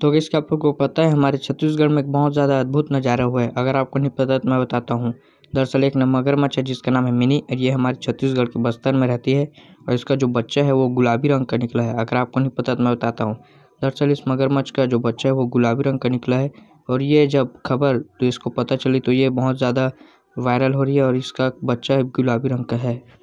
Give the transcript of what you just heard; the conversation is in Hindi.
तो गैस क्या आप को पता है हमारे छत्तीसगढ़ में एक बहुत ज़्यादा अद्भुत नज़ारा हुआ है अगर आपको नहीं पता तो मैं बताता हूँ दरअसल एक मगरमच्छ है जिसका नाम है मिनी और ये हमारे छत्तीसगढ़ के बस्तर में रहती है और इसका जो बच्चा है वो गुलाबी रंग का निकला है अगर आपको नहीं पता तो मैं बताता हूँ दरअसल इस मगरमच्छ का जो बच्चा है वो गुलाबी रंग का निकला है और ये जब खबर तो इसको पता चली तो ये बहुत ज़्यादा वायरल हो रही है और इसका बच्चा गुलाबी रंग का है